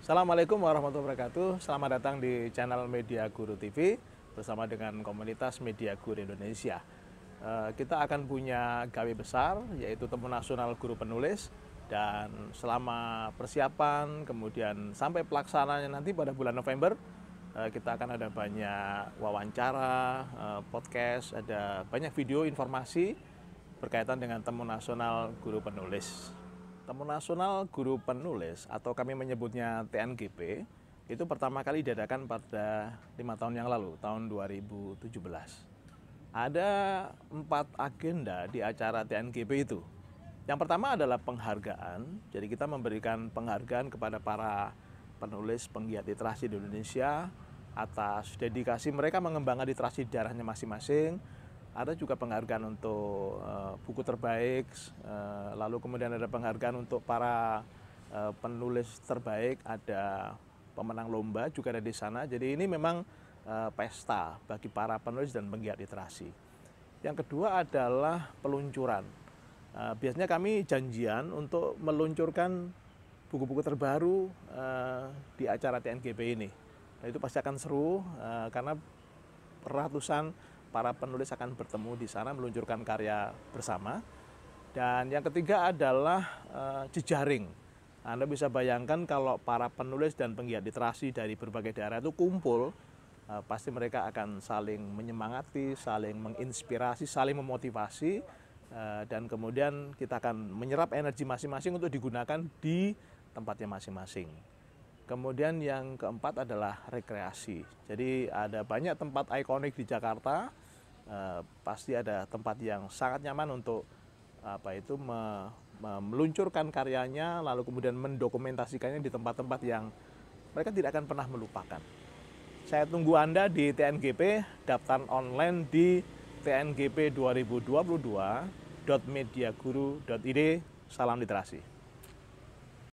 Assalamualaikum warahmatullahi wabarakatuh. Selamat datang di channel Media Guru TV bersama dengan komunitas Media Guru Indonesia. Eh, kita akan punya gawe besar yaitu Temu Nasional Guru Penulis dan selama persiapan kemudian sampai pelaksanaannya nanti pada bulan November eh, kita akan ada banyak wawancara, eh, podcast, ada banyak video informasi berkaitan dengan Temu Nasional Guru Penulis. Temu Nasional Guru Penulis atau kami menyebutnya TNGP itu pertama kali diadakan pada lima tahun yang lalu, tahun 2017. Ada empat agenda di acara TNGP itu. Yang pertama adalah penghargaan. Jadi kita memberikan penghargaan kepada para penulis penggiat literasi di Indonesia atas dedikasi mereka mengembangkan literasi darahnya masing-masing, ada juga penghargaan untuk uh, buku terbaik, uh, lalu kemudian ada penghargaan untuk para uh, penulis terbaik, ada pemenang lomba juga ada di sana. Jadi ini memang uh, pesta bagi para penulis dan penggiat literasi. Yang kedua adalah peluncuran. Uh, biasanya kami janjian untuk meluncurkan buku-buku terbaru uh, di acara TNGP ini. Nah, itu pasti akan seru uh, karena ratusan para penulis akan bertemu di sana meluncurkan karya bersama. Dan yang ketiga adalah eh, jejaring. Anda bisa bayangkan kalau para penulis dan penggiat literasi dari berbagai daerah itu kumpul, eh, pasti mereka akan saling menyemangati, saling menginspirasi, saling memotivasi, eh, dan kemudian kita akan menyerap energi masing-masing untuk digunakan di tempatnya masing-masing. Kemudian yang keempat adalah rekreasi. Jadi ada banyak tempat ikonik di Jakarta. Eh, pasti ada tempat yang sangat nyaman untuk apa itu me, me, meluncurkan karyanya, lalu kemudian mendokumentasikannya di tempat-tempat yang mereka tidak akan pernah melupakan. Saya tunggu Anda di TNGP, daftar online di tngp2022.mediaguru.id. Salam literasi.